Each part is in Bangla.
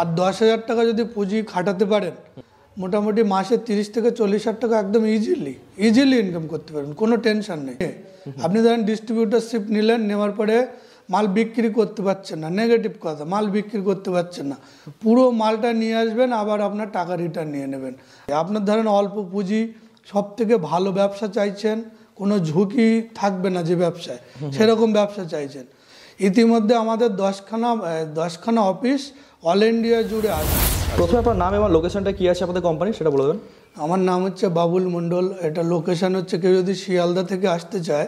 আর দশ হাজার টাকা যদি পুঁজি খাটাতে পারেন মোটামুটি মাসে তিরিশ থেকে চল্লিশ হাজার টাকা একদম ইজিলি ইজিলি ইনকাম করতে পারেন কোনো টেনশন নেই আপনি ধরেন ডিস্ট্রিবিউটারশিপ নিলেন নেওয়ার পরে মাল বিক্রি করতে পারছেন না নেগেটিভ কথা মাল বিক্রি করতে পারছেন না পুরো মালটা নিয়ে আসবেন আবার আপনার টাকা রিটার্ন নিয়ে নেবেন আপনার ধরেন অল্প পুঁজি সব থেকে ভালো ব্যবসা চাইছেন কোনো ঝুঁকি থাকবে না যে ব্যবসায় সেরকম ব্যবসা চাইছেন ইতিমধ্যে আমাদের দশখানা দশখানা অফিস অল ইন্ডিয়া জুড়ে আছে প্রথমে আপনার নাম এবং লোকেশনটা কী আছে আপনাদের কোম্পানি সেটা বলে দেন আমার নাম হচ্ছে বাবুল মণ্ডল এটা লোকেশান হচ্ছে কেউ যদি শিয়ালদা থেকে আসতে চায়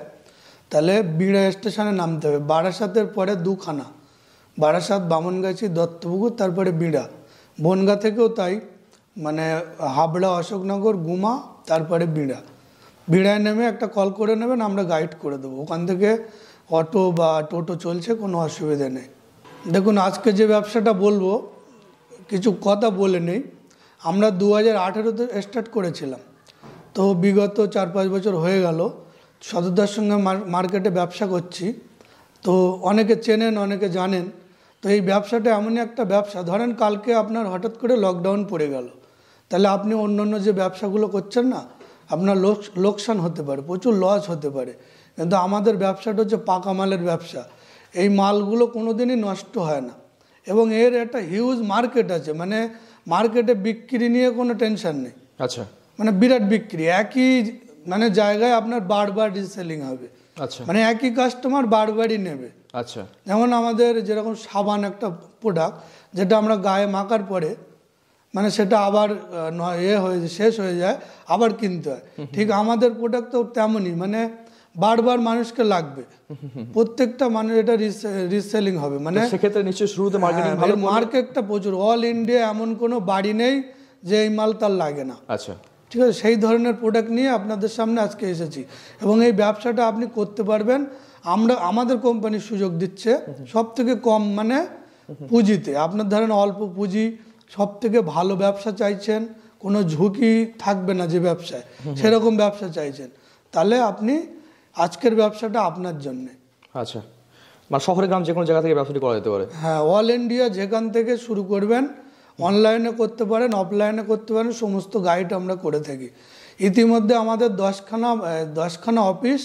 তাহলে বিড়া স্টেশনে নামতে হবে বারাসাতের পরে দুখানা বারাসাত বামনগাছি দত্তপুকুর তারপরে বিড়া বনগা থেকেও তাই মানে হাবড়া অশোকনগর গুমা তারপরে বিড়া বিড়ায় নেমে একটা কল করে নেবেন আমরা গাইড করে দেবো ওখান থেকে অটো বা টোটো চলছে কোনো অসুবিধে নেই দেখুন আজকে যে ব্যবসাটা বলবো কিছু কথা বলে নেই আমরা দু হাজার আঠেরোতে স্টার্ট করেছিলাম তো বিগত চার পাঁচ বছর হয়ে গেল সদরদার সঙ্গে মার্কেটে ব্যবসা করছি তো অনেকে চেনেন অনেকে জানেন তো এই ব্যবসাটা এমনই একটা ব্যবসা ধরেন কালকে আপনার হঠাৎ করে লকডাউন পড়ে গেল তাহলে আপনি অন্য অন্য যে ব্যবসাগুলো করছেন না আপনার লোকসান হতে পারে প্রচুর লস হতে পারে কিন্তু আমাদের ব্যবসাটা হচ্ছে পাকা মালের ব্যবসা এই মালগুলো কোনো দিনই নষ্ট হয় না এবং এর একটা হিউজ মার্কেট আছে মানে মার্কেটে বিক্রি নিয়ে কোনো টেনশন নেই আচ্ছা মানে বিরাট বিক্রি একই মানে জায়গায় আপনার বারবার রিসেলিং হবে আচ্ছা মানে একই কাস্টমার বারবারই নেবে আচ্ছা যেমন আমাদের যেরকম সাবান একটা প্রোডাক্ট যেটা আমরা গায়ে মাখার পরে মানে সেটা আবার এ হয়ে শেষ হয়ে যায় আবার কিনতে হয় ঠিক আমাদের প্রোডাক্ট তো তেমনই মানে বারবার মানুষকে লাগবে প্রত্যেকটা মানুষ এটা রিসেলিং হবে মানে সেক্ষেত্রে নিশ্চয়ই শুরুতে মার্কেটিং হ্যাঁ, ভালো মার্কেটটা প্রচুর অল ইন্ডিয়া এমন কোনো বাড়ি নেই যে এই মাল তার লাগে না আচ্ছা ঠিক আছে সেই ধরনের প্রোডাক্ট নিয়ে আপনাদের সামনে আজকে এসেছি এবং এই ব্যবসাটা আপনি করতে পারবেন আমরা আমাদের কোম্পানি সুযোগ দিচ্ছে সব থেকে কম মানে পুঁজিতে আপনার ধরেন অল্প পুঁজি সব থেকে ভালো ব্যবসা চাইছেন কোনো ঝুঁকি থাকবে না যে ব্যবসায় সেরকম ব্যবসা চাইছেন তাহলে আপনি আজকের ব্যবসাটা আপনার জন্যে আচ্ছা মানে শহরে গ্রাম যে কোনো জায়গা থেকে ব্যবসাটি করা যেতে পারে হ্যাঁ অল ইন্ডিয়া যেখান থেকে শুরু করবেন অনলাইনে করতে পারেন অফলাইনে করতে পারেন সমস্ত গাইড আমরা করে থাকি ইতিমধ্যে আমাদের দশখানা দশখানা অফিস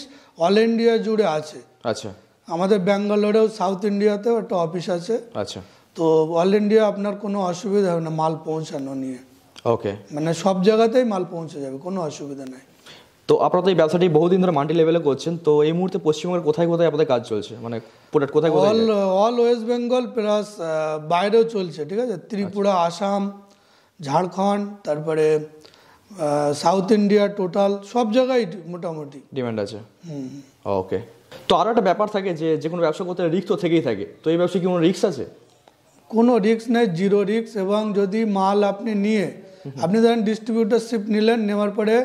অল ইন্ডিয়া জুড়ে আছে আচ্ছা আমাদের ব্যাঙ্গালোরেও সাউথ ইন্ডিয়াতেও একটা অফিস আছে আচ্ছা তো অল ইন্ডিয়া আপনার কোনো অসুবিধা হবে না মাল পৌঁছানো নিয়ে ওকে মানে সব জায়গাতেই মাল পৌঁছে যাবে কোনো অসুবিধা নাই তো আপনারা তো এই ব্যবসাটি বহুদিন ধরে মাল্টি লেভেলে করছেন তো এই মুহূর্তে পশ্চিমবঙ্গের কোথায় কোথায় আপনাদের কাজ চলছে মানে প্রোডাক্ট কোথায় all all West Bengal plus বাইরেও চলছে ঠিক আছে ত্রিপুরা আচ্ছা। আসাম ঝাড়খণ্ড তারপরে সাউথ ইন্ডিয়া টোটাল সব জায়গায় মোটামুটি ডিমান্ড আছে ওকে তো আরও একটা ব্যাপার থাকে যে যে কোনো ব্যবসা করতে রিক্স তো থেকেই থাকে তো এই ব্যবসায় কি কোনো রিক্স আছে কোনো রিক্স নেই জিরো রিক্স এবং যদি মাল আপনি নিয়ে আপনি ধরেন ডিস্ট্রিবিউটারশিপ নিলেন নেওয়ার পরে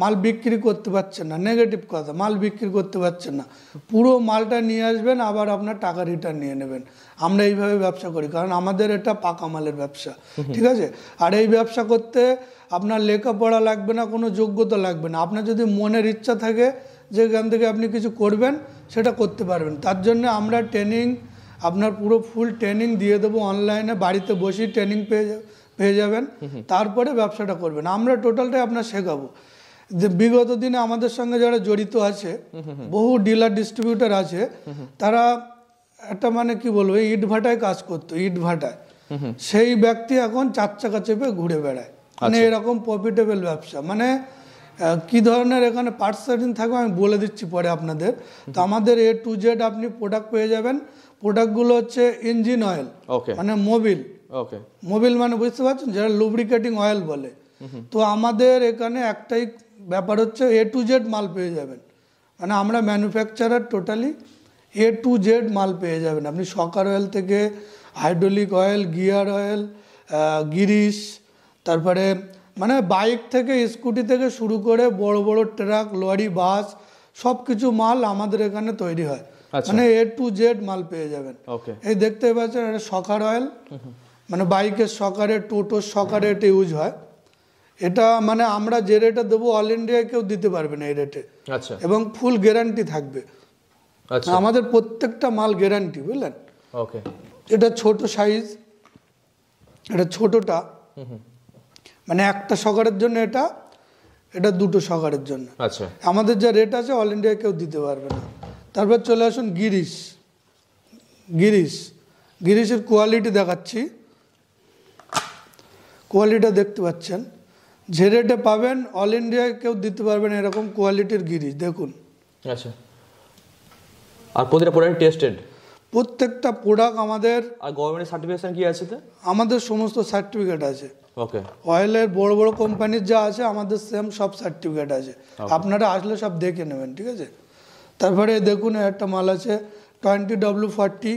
মাল বিক্রি করতে পারছেন না নেগেটিভ কথা মাল বিক্রি করতে পারছেন না পুরো মালটা নিয়ে আসবেন আবার আপনার টাকা রিটার্ন নিয়ে নেবেন আমরা এইভাবে ব্যবসা করি কারণ আমাদের এটা পাকা মালের ব্যবসা ঠিক আছে আর এই ব্যবসা করতে আপনার লেখাপড়া লাগবে না কোনো যোগ্যতা লাগবে না আপনার যদি মনের ইচ্ছা থাকে যেখান থেকে আপনি কিছু করবেন সেটা করতে পারবেন তার জন্য আমরা ট্রেনিং আপনার পুরো ফুল ট্রেনিং দিয়ে দেবো অনলাইনে বাড়িতে বসেই ট্রেনিং পেয়ে পেয়ে যাবেন তারপরে ব্যবসাটা করবেন আমরা টোটালটাই আপনার শেখাবো যে বিগত দিনে আমাদের সঙ্গে যারা জড়িত আছে বহু ডিলার ডিস্ট্রিবিউটার আছে তারা একটা মানে কি বলবো ইট ভাটায় কাজ করতো ইট ভাটায় সেই ব্যক্তি এখন চার চাকা চেপে ঘুরে বেড়ায় মানে আচ্ছা। এরকম প্রফিটেবল ব্যবসা মানে কি ধরনের এখানে পার্সেন্ট থাকবে আমি বলে দিচ্ছি পরে আপনাদের তো আমাদের এ টু জেড আপনি প্রোডাক্ট পেয়ে যাবেন প্রোডাক্টগুলো হচ্ছে ইঞ্জিন অয়েল মানে মোবিল মোবিল মানে বুঝতে পারছেন যারা লুব্রিকেটিং অয়েল বলে তো আমাদের এখানে একটাই ব্যাপার হচ্ছে এ টু জেড মাল পেয়ে যাবেন মানে আমরা manufacturer totally A to Z মাল পেয়ে যাবেন আপনি সকার অয়েল থেকে hydraulic oil gear oil grease তারপরে মানে বাইক থেকে স্কুটি থেকে শুরু করে বড় বড় ট্রাক লরি বাস সব কিছু মাল আমাদের এখানে তৈরি হয় আচ্ছা। মানে এ টু জেড মাল পেয়ে যাবেন এই দেখতে পাচ্ছেন সকার অয়েল মানে বাইকের সকারে টোটোর সকারে এটা ইউজ হয় এটা মানে আমরা যে রেটে দেবো অল ইন্ডিয়া কেউ দিতে পারবে না এই রেটে আচ্ছা এবং ফুল গ্যারান্টি থাকবে আচ্ছা আমাদের প্রত্যেকটা মাল গ্যারান্টি বুঝলেন ওকে এটা ছোট সাইজ এটা ছোটটা মানে একটা সকারের জন্য এটা এটা দুটো সকারের জন্য আচ্ছা আমাদের যা রেট আছে অল ইন্ডিয়া কেউ দিতে পারবে না তারপর চলে আসুন গিরিশ গিরিশ গিরিশের কোয়ালিটি দেখাচ্ছি কোয়ালিটিটা দেখতে পাচ্ছেন যে রেটে পাবেন অল ইন্ডিয়ায় কেউ দিতে পারবেন এরকম কোয়ালিটির গিরিশ দেখুন আচ্ছা আর প্রতিটা প্রোডাক্ট টেস্টেড প্রত্যেকটা প্রোডাক্ট আমাদের আর গভর্নমেন্ট সার্টিফিকেশন কি আছে আমাদের সমস্ত সার্টিফিকেট আছে ওকে অয়েলের বড় বড় কোম্পানির যা আছে আমাদের সেম সব সার্টিফিকেট আছে আপনারা আসলে সব দেখে নেবেন ঠিক আছে তারপরে দেখুন একটা মাল আছে টোয়েন্টি ডব্লিউ ফর্টি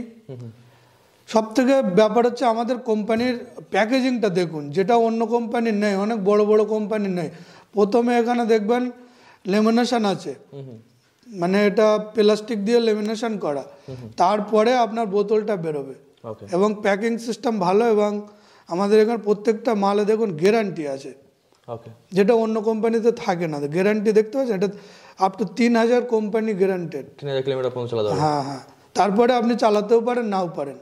সব থেকে ব্যাপার হচ্ছে আমাদের কোম্পানির প্যাকেজিংটা দেখুন যেটা অন্য কোম্পানির নেই অনেক বড় বড় কোম্পানির নেই প্রথমে এখানে দেখবেন লেমিনেশন আছে মানে এটা প্লাস্টিক দিয়ে লেমিনেশন করা তারপরে আপনার বোতলটা বেরোবে এবং প্যাকিং সিস্টেম ভালো এবং আমাদের এখানে প্রত্যেকটা মালে দেখুন গ্যারান্টি আছে যেটা অন্য কোম্পানিতে থাকে না গ্যারান্টি দেখতে পাচ্ছেন এটা আপ টু তিন হাজার কোম্পানি গ্যারান্টেড হ্যাঁ হ্যাঁ তারপরে আপনি চালাতেও পারেন নাও পারেন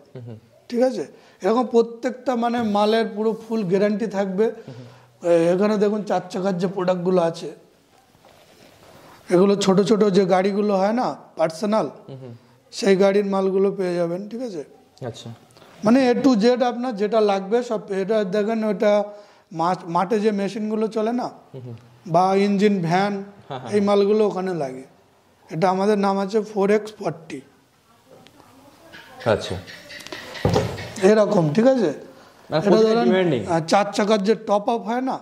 ঠিক আছে এরকম প্রত্যেকটা মানে মালের পুরো ফুল গ্যারান্টি থাকবে এখানে দেখুন চার চাকার যে প্রোডাক্টগুলো আছে এগুলো ছোট ছোট যে গাড়িগুলো হয় না পার্সোনাল সেই গাড়ির মালগুলো পেয়ে যাবেন ঠিক আছে আচ্ছা মানে এ টু জেড আপনার যেটা লাগবে সব এটা দেখেন ওটা মাঠে যে মেশিনগুলো চলে না বা ইঞ্জিন ভ্যান হ্যাঁ। এই মালগুলো ওখানে লাগে এটা আমাদের নাম আছে ফোর এক্স ফর্টি আচ্ছা এরকম ঠিক আছে এটা ধরেন চার চাকার যে টপ আপ হয় না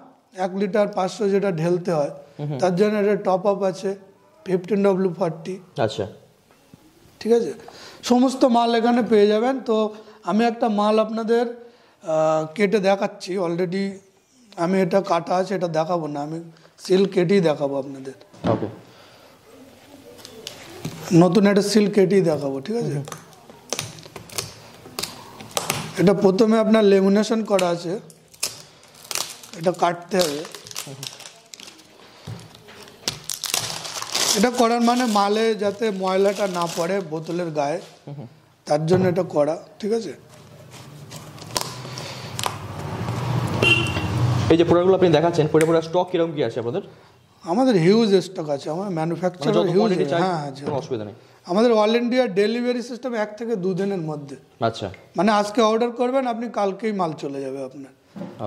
এক লিটার পাঁচশো যেটা ঢেলতে হয় তার জন্য এটা টপ আপ আছে ফিফটিন ডব্লিউ ফর্টি আচ্ছা ঠিক আছে সমস্ত মাল এখানে পেয়ে যাবেন তো আমি একটা মাল আপনাদের কেটে দেখাচ্ছি অলরেডি আমি এটা কাটা আছে এটা দেখাবো না আমি সিল কেটেই দেখাবো আপনাদের নতুন একটা সিল কেটেই দেখাবো ঠিক আছে এটা প্রথমে আপনার লেমিনেশন করা আছে এটা কাটতে হবে এটা করার মানে মালে যাতে ময়লাটা না পড়ে বোতলের গায়ে তার জন্য এটা করা ঠিক আছে এই যে প্রোডাক্টগুলো আপনি দেখাচ্ছেন পুরো পুরো স্টক কিরকম কি আছে আপনাদের আমাদের হিউজ স্টক আছে আমার ম্যানুফ্যাকচারার হিউজ হ্যাঁ কোনো অসুবিধা নেই আমাদের অল ইন্ডিয়া ডেলিভারি সিস্টেম এক থেকে দুদিনের মধ্যে আচ্ছা মানে আজকে অর্ডার করবেন আপনি কালকেই মাল চলে যাবে আপনার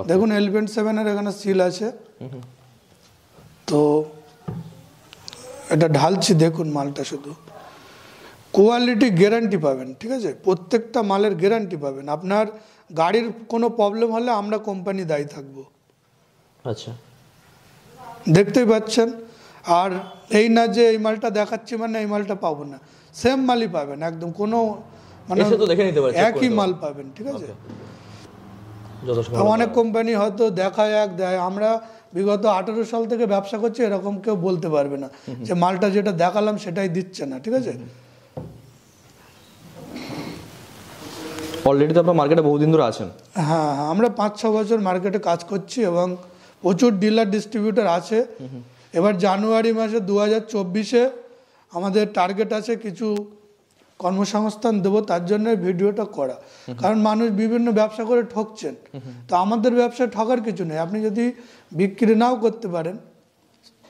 দেখুন সেভেন সেভেনের এখানে সিল আছে তো এটা ঢালছি দেখুন মালটা শুধু কোয়ালিটি গ্যারান্টি পাবেন ঠিক আছে প্রত্যেকটা মালের গ্যারান্টি পাবেন আপনার গাড়ির কোনো প্রবলেম হলে আমরা কোম্পানি দায়ী থাকবো আচ্ছা দেখতেই পাচ্ছেন আর এই না যে এই মালটা দেখাচ্ছি মানে এই মালটা পাবো না সেম মালই পাবেন একদম কোনো মানে একই মাল পাবেন ঠিক আছে অনেক কোম্পানি হয়তো দেখায় এক দেয় আমরা বিগত আঠেরো সাল থেকে ব্যবসা করছি এরকম কেউ বলতে পারবে না যে মালটা যেটা দেখালাম সেটাই দিচ্ছে না ঠিক আছে অলরেডি তো আপনার মার্কেটে বহুদিন ধরে আছেন হ্যাঁ, হ্যাঁ আমরা পাঁচ ছ বছর মার্কেটে কাজ করছি এবং প্রচুর ডিলার ডিস্ট্রিবিউটার আছে এবার জানুয়ারি মাসে দু হাজার চব্বিশে আমাদের টার্গেট আছে কিছু কর্মসংস্থান দেবো তার জন্য ভিডিওটা করা কারণ মানুষ বিভিন্ন ব্যবসা করে ঠকছেন তো আমাদের ব্যবসায় ঠকার কিছু নেই আপনি যদি বিক্রি নাও করতে পারেন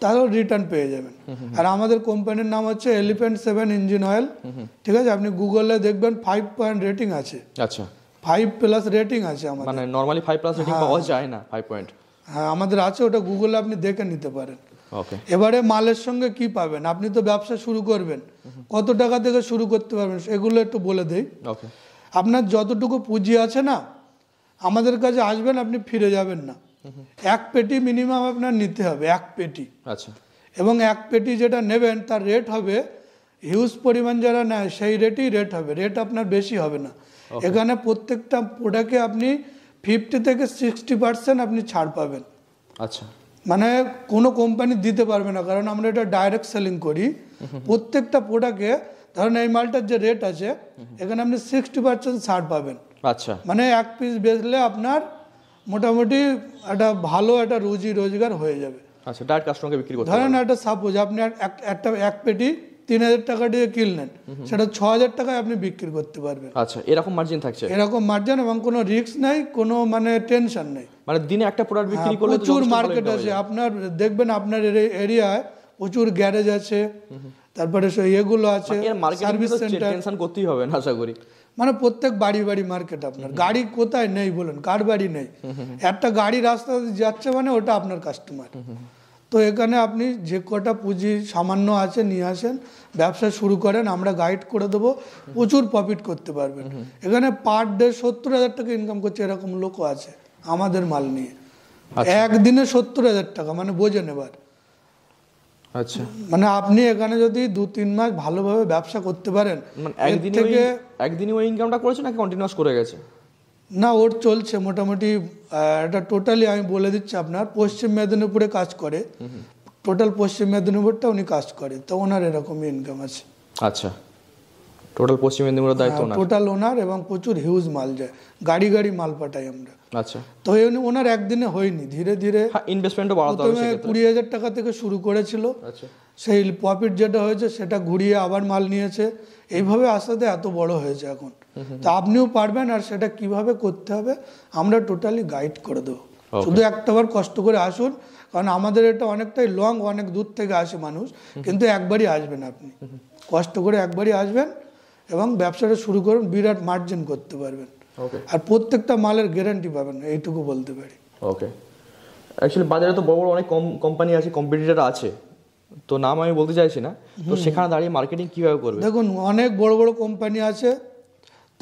তাহলেও রিটার্ন পেয়ে যাবেন আর আমাদের কোম্পানির নাম হচ্ছে এলিফেন্ট সেভেন ইঞ্জিন অয়েল ঠিক আছে আপনি গুগলে দেখবেন ফাইভ পয়েন্ট রেটিং আছে আচ্ছা ফাইভ প্লাস রেটিং আছে আমাদের মানে নর্মালি ফাইভ প্লাস রেটিং পাওয়া যায় না ফাইভ পয়েন্ট হ্যাঁ আমাদের আছে ওটা গুগলে আপনি দেখে নিতে পারেন এবারে মালের সঙ্গে কি পাবেন আপনি তো ব্যবসা শুরু করবেন কত টাকা থেকে শুরু করতে পারবেন এগুলো একটু বলে দিই আপনার যতটুকু পুঁজি আছে না আমাদের কাছে আসবেন আপনি ফিরে যাবেন না এক পেটি মিনিমাম আপনার নিতে হবে এক পেটি আচ্ছা এবং এক পেটি যেটা নেবেন তার রেট হবে হিউজ পরিমাণ যারা নেয় সেই রেটই রেট হবে রেট আপনার বেশি হবে না এখানে প্রত্যেকটা প্রোডাক্টে আপনি ফিফটি থেকে সিক্সটি পার্সেন্ট আপনি ছাড় পাবেন আচ্ছা মানে কোনো কোম্পানি দিতে পারবে না কারণ আমরা এটা ডাইরেক্ট সেলিং করি প্রত্যেকটা প্রোডাক্টে ধরেন এই মালটার যে রেট আছে এখানে আপনি সিক্সটি পার্সেন্ট ছাড় পাবেন আচ্ছা মানে এক পিস বেচলে আপনার মোটামুটি একটা ভালো একটা রুজি রোজগার হয়ে যাবে আচ্ছা ডাইরেক্ট কাস্টমারকে বিক্রি করতে ধরেন একটা সাপোজ আপনি একটা এক পেটি তিন হাজার টাকা দিয়ে কিনলেন সেটা ছ হাজার টাকায় আপনি বিক্রি করতে পারবেন আচ্ছা এরকম মার্জিন থাকছে এরকম মার্জিন এবং কোনো রিস্ক নাই কোনো মানে টেনশন নেই মানে দিনে একটা প্রোডাক্ট হ্যাঁ, বিক্রি করলে প্রচুর মার্কেট আছে আপনার দেখবেন আপনার এরিয়ায় প্রচুর গ্যারেজ আছে তারপরে এগুলো আছে সার্ভিস সেন্টার টেনশন করতেই হবে না আশা করি মানে প্রত্যেক বাড়ি বাড়ি মার্কেট আপনার গাড়ি কোথায় নেই বলেন কার বাড়ি নেই একটা গাড়ি রাস্তা যাচ্ছে মানে ওটা আপনার কাস্টমার তো এখানে আপনি যে কটা পুঁজি সামান্য আছে নিয়ে আসেন ব্যবসা শুরু করেন আমরা গাইড করে দেবো প্রচুর প্রফিট করতে পারবেন এখানে পার ডে সত্তর হাজার টাকা ইনকাম করছে এরকম লোকও আছে আমাদের মাল নিয়ে আচ্ছা। একদিনে সত্তর হাজার টাকা মানে বোঝেন এবার আচ্ছা মানে আপনি এখানে যদি দু তিন মাস ভালোভাবে ব্যবসা করতে পারেন মানে একদিনে ওই ইনকামটা করেছে নাকি কন্টিনিউস করে গেছে না ওর চলছে মোটামুটি এটা টোটালি আমি বলে দিচ্ছি আপনার পশ্চিম মেদিনীপুরে কাজ করে টোটাল পশ্চিম মেদিনীপুরটা উনি কাজ করে তো ওনার এরকমই ইনকাম আছে আচ্ছা টোটাল পশ্চিম মেদিনীপুরের দায়িত্ব টোটাল হ্যাঁ, ওনার এবং প্রচুর হিউজ মাল যায় গাড়ি গাড়ি মাল পাঠাই আমরা আচ্ছা তো ওনার একদিনে হয়নি ধীরে ধীরে ইনভেস্টমেন্টও হ্যাঁ, বাড়াতে হবে কুড়ি হাজার টাকা থেকে শুরু করেছিল আচ্ছা সেই প্রফিট যেটা হয়েছে সেটা ঘুরিয়ে আবার মাল নিয়েছে এইভাবে এত বড় হয়েছে এখন তা আপনিও পারবেন আর সেটা কিভাবে করতে হবে আমরা টোটালি গাইড করে দেবো শুধু একটাবার কষ্ট করে আসুন কারণ আমাদের এটা অনেকটাই লং অনেক দূর থেকে আসে মানুষ কিন্তু একবারই আসবেন আপনি কষ্ট করে একবারই আসবেন এবং ব্যবসাটা শুরু করুন বিরাট মার্জিন করতে পারবেন আর প্রত্যেকটা মালের গ্যারান্টি পাবেন এইটুকু বলতে পারি ওকে অ্যাকচুয়ালি বাজারে তো বড় বড় অনেক কম কোম্পানি আছে কম্পিটিটার আছে তো নাম আমি বলতে চাইছি না তো সেখানে দাঁড়িয়ে মার্কেটিং কীভাবে করবে দেখুন অনেক বড় বড় কোম্পানি আছে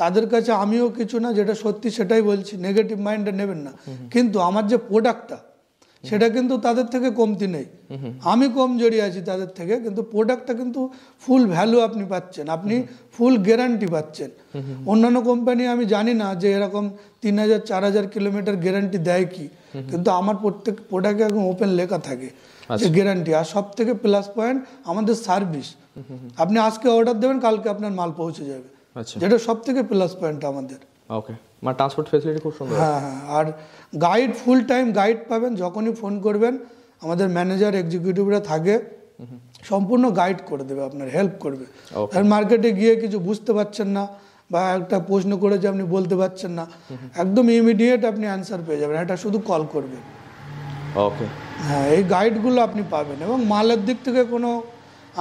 তাদের কাছে আমিও কিছু না যেটা সত্যি সেটাই বলছি নেগেটিভ মাইন্ডে নেবেন না কিন্তু আমার যে প্রোডাক্টটা সেটা কিন্তু তাদের থেকে কমতি নেই আমি কম জড়িয়ে আছি তাদের থেকে কিন্তু প্রোডাক্টটা কিন্তু ফুল ভ্যালু আপনি পাচ্ছেন আপনি ফুল গ্যারান্টি পাচ্ছেন অন্যান্য কোম্পানি আমি জানি না যে এরকম তিন হাজার চার হাজার কিলোমিটার গ্যারান্টি দেয় কি কিন্তু আমার প্রত্যেক প্রোডাক্টে এখন ওপেন লেখা থাকে যে গ্যারান্টি আচ্ছা। আর সব থেকে প্লাস পয়েন্ট আমাদের সার্ভিস আপনি আজকে অর্ডার দেবেন কালকে আপনার মাল পৌঁছে যাবে আচ্ছা। যেটা সব থেকে প্লাস পয়েন্ট আমাদের ওকে মানে ট্রান্সপোর্ট ফেসিলিটি খুব সুন্দর হ্যাঁ হ্যাঁ আর গাইড ফুল টাইম গাইড পাবেন যখনই ফোন করবেন আমাদের ম্যানেজার এক্সিকিউটিভরা থাকে সম্পূর্ণ গাইড করে দেবে আপনার হেল্প করবে আর মার্কেটে গিয়ে কিছু বুঝতে পারছেন না বা একটা প্রশ্ন করে যে আপনি বলতে পারছেন না একদম ইমিডিয়েট আপনি অ্যান্সার পেয়ে যাবেন এটা শুধু কল করবে ওকে হ্যাঁ এই গাইডগুলো আপনি পাবেন এবং মালের দিক থেকে কোনো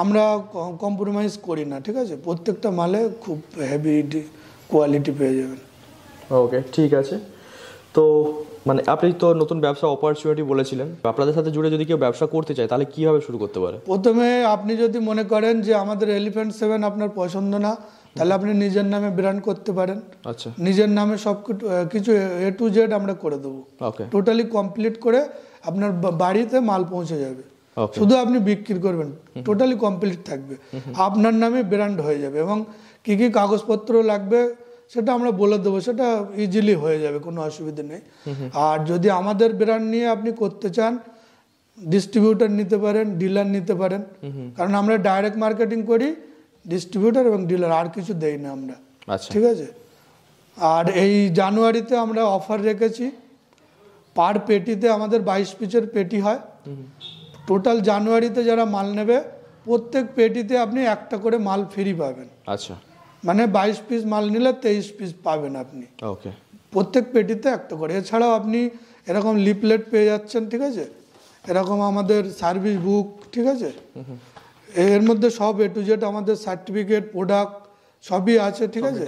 আমরা কম্প্রোমাইজ করি না ঠিক আছে প্রত্যেকটা মালে খুব হেভি কোয়ালিটি পেয়ে যাবেন ওকে ঠিক আছে তো মানে আপনি তো নতুন ব্যবসা অপরচুনিটি বলেছিলেন আপনাদের সাথে জুড়ে যদি কেউ ব্যবসা করতে চায় তাহলে কীভাবে শুরু করতে পারে প্রথমে আপনি যদি মনে করেন যে আমাদের এলিফ্যান্ট সেভেন আপনার পছন্দ না তাহলে আপনি নিজের নামে ব্র্যান্ড করতে পারেন আচ্ছা নিজের নামে সব কিছু এ টু জেড আমরা করে দেবো টোটালি কমপ্লিট করে আপনার বাড়িতে মাল পৌঁছে যাবে শুধু আপনি বিক্রি করবেন টোটালি কমপ্লিট থাকবে আপনার নামে ব্র্যান্ড হয়ে যাবে এবং কি কি কাগজপত্র লাগবে সেটা আমরা বলে দেবো সেটা ইজিলি হয়ে যাবে কোনো অসুবিধা নেই আর যদি আমাদের ব্র্যান্ড নিয়ে আপনি করতে চান ডিস্ট্রিবিউটার নিতে পারেন ডিলার নিতে পারেন কারণ আমরা ডাইরেক্ট মার্কেটিং করি ডিস্ট্রিবিউটার এবং ডিলার আর কিছু দেই না আমরা আচ্ছা। ঠিক আছে আর এই জানুয়ারিতে আমরা অফার রেখেছি পার পেটিতে আমাদের বাইশ পিচের পেটি হয় টোটাল জানুয়ারিতে যারা মাল নেবে প্রত্যেক পেটিতে আপনি একটা করে মাল ফ্রি পাবেন আচ্ছা মানে বাইশ পিস মাল নিলে তেইশ পিস পাবেন আপনি ওকে প্রত্যেক পেটিতে একটা করে এছাড়াও আপনি এরকম লিপলেট পেয়ে যাচ্ছেন ঠিক আছে এরকম আমাদের সার্ভিস বুক ঠিক আছে mm-hmm. এর মধ্যে সব এ টু জেড আমাদের সার্টিফিকেট প্রোডাক্ট সবই আছে ঠিক আছে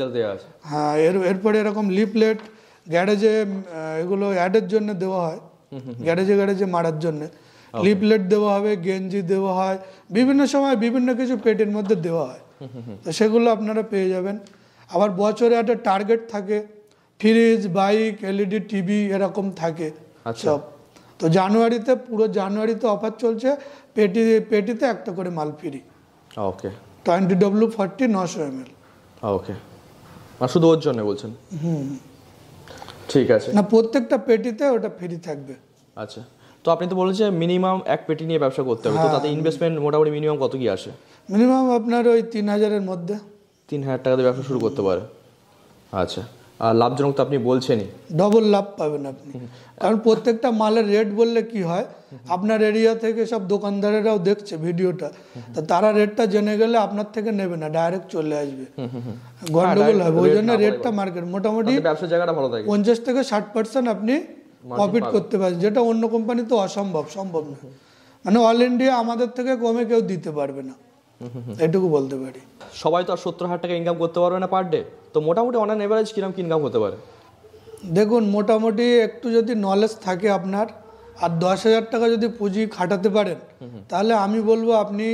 হ্যাঁ এর এরপরে এরকম লিপলেট গ্যারেজে এগুলো অ্যাডের জন্য দেওয়া হয় গ্যারেজে mm-hmm। গ্যারেজে মারার জন্য লিপলেট দেওয়া হবে গেঞ্জি দেওয়া হয় বিভিন্ন সময় বিভিন্ন কিছু পেটের মধ্যে দেওয়া হয় তো সেগুলো আপনারা পেয়ে যাবেন আবার বছরে একটা টার্গেট থাকে ফ্রিজ বাইক এলইডি টিভি এরকম থাকে আচ্ছা। সব তো জানুয়ারিতে পুরো জানুয়ারিতে অফার চলছে পেটি পেটিতে একটা করে মাল free okay twenty W forty নশো এম এল ওকে শুধু ওর জন্য বলছেন হুম ঠিক আছে না প্রত্যেকটা পেটিতে ওটা ফ্রি থাকবে আচ্ছা তো আপনি তো বলেছেন মিনিমাম এক পেটি নিয়ে ব্যবসা করতে হবে তো হ্যাঁ। তাতে ইনভেস্টমেন্ট মোটামুটি মিনিমাম কত কি আসে মিনিমাম আপনার ওই তিন হাজারের মধ্যে তিন হাজার টাকা দিয়ে ব্যবসা শুরু করতে পারে আচ্ছা আর লাভজনক তো আপনি বলছেনই ডবল লাভ পাবেন আপনি কারণ প্রত্যেকটা মালের রেট বললে কি হয় আপনার এরিয়া থেকে সব দোকানদারেরাও দেখছে ভিডিওটা তা তারা রেটটা জেনে গেলে আপনার থেকে নেবে না ডাইরেক্ট চলে আসবে গন্ডগোল হ্যাঁ, হবে ওই জন্য রেটটা মার্কেট মোটামুটি ব্যবসা জায়গাটা ভালো থাকে পঞ্চাশ থেকে ষাট পার্সেন্ট আপনি প্রফিট করতে পারছেন যেটা অন্য কোম্পানি তো অসম্ভব সম্ভব না মানে অল ইন্ডিয়া আমাদের থেকে কমে কেউ দিতে পারবে না এটুকু বলতে পারি সবাই তো আর সত্তর হাজার টাকা ইনকাম করতে পারবে না পার ডে তো মোটামুটি অন এভারেজ কিরকম ইনকাম হতে পারে দেখুন মোটামুটি একটু যদি নলেজ থাকে আপনার আর দশ হাজার টাকা যদি পুঁজি খাটাতে পারেন তাহলে আমি বলবো আপনি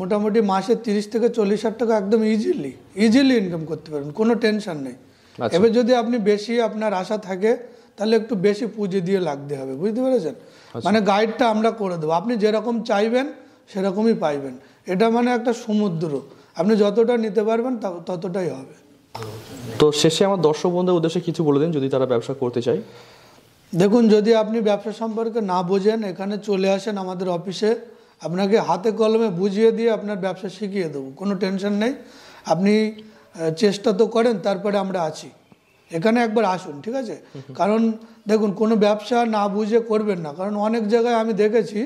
মোটামুটি মাসে তিরিশ থেকে চল্লিশ হাজার টাকা একদম ইজিলি ইজিলি ইনকাম করতে পারেন কোনো টেনশন নেই আচ্ছা। এবার যদি আপনি বেশি আপনার আশা থাকে তাহলে একটু বেশি পুঁজি দিয়ে লাগতে হবে বুঝতে পেরেছেন আচ্ছা। মানে গাইডটা আমরা করে দেবো আপনি যেরকম চাইবেন সেরকমই পাইবেন এটা মানে একটা সমুদ্র আপনি যতটা নিতে পারবেন ততটাই হবে তো শেষে আমার দর্শক বন্ধুদের উদ্দেশ্যে কিছু বলে দিন যদি তারা ব্যবসা করতে চায় দেখুন যদি আপনি ব্যবসা সম্পর্কে না বোঝেন এখানে চলে আসেন আমাদের অফিসে আপনাকে হাতে কলমে বুঝিয়ে দিয়ে আপনার ব্যবসা শিখিয়ে দেবো কোনো টেনশন নেই আপনি চেষ্টা তো করেন তারপরে আমরা আছি এখানে একবার আসুন ঠিক আছে কারণ দেখুন কোনো ব্যবসা না বুঝে করবেন না কারণ অনেক জায়গায় আমি দেখেছি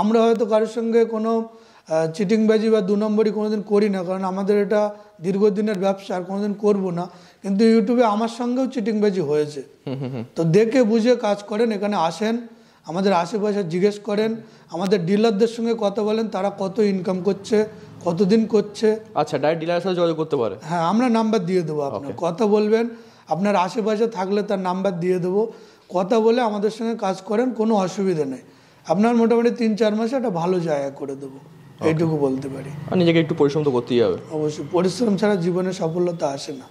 আমরা হয়তো কারোর সঙ্গে কোনো চিটিংবাজি বা দু নম্বরই কোনোদিন করি না কারণ আমাদের এটা দীর্ঘদিনের ব্যবসা আর কোনোদিন করবো না কিন্তু ইউটিউবে আমার সঙ্গেও চিটিংবাজি হয়েছে তো দেখে বুঝে কাজ করেন এখানে আসেন আমাদের আশেপাশে জিজ্ঞেস করেন আমাদের ডিলারদের সঙ্গে কথা বলেন তারা কত ইনকাম করছে কতদিন করছে আচ্ছা ডাইরেক্ট ডিলার সাথে যোগাযোগ করতে পারে হ্যাঁ আমরা নাম্বার দিয়ে দেবো আপনার কথা বলবেন আপনার আশেপাশে থাকলে তার নাম্বার দিয়ে দেবো কথা বলে আমাদের সঙ্গে কাজ করেন কোনো অসুবিধা নেই আপনার মোটামুটি তিন চার মাসে একটা ভালো জায়গা করে দেবো এইটুকু বলতে পারি আর নিজেকে একটু পরিশ্রম তো করতেই হবে অবশ্যই পরিশ্রম ছাড়া জীবনে সফলতা আসে না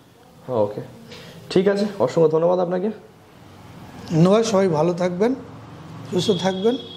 ওকে হ্যাঁ, ঠিক আছে অসংখ্য ধন্যবাদ আপনাকে ধন্যবাদ সবাই ভালো থাকবেন সুস্থ থাকবেন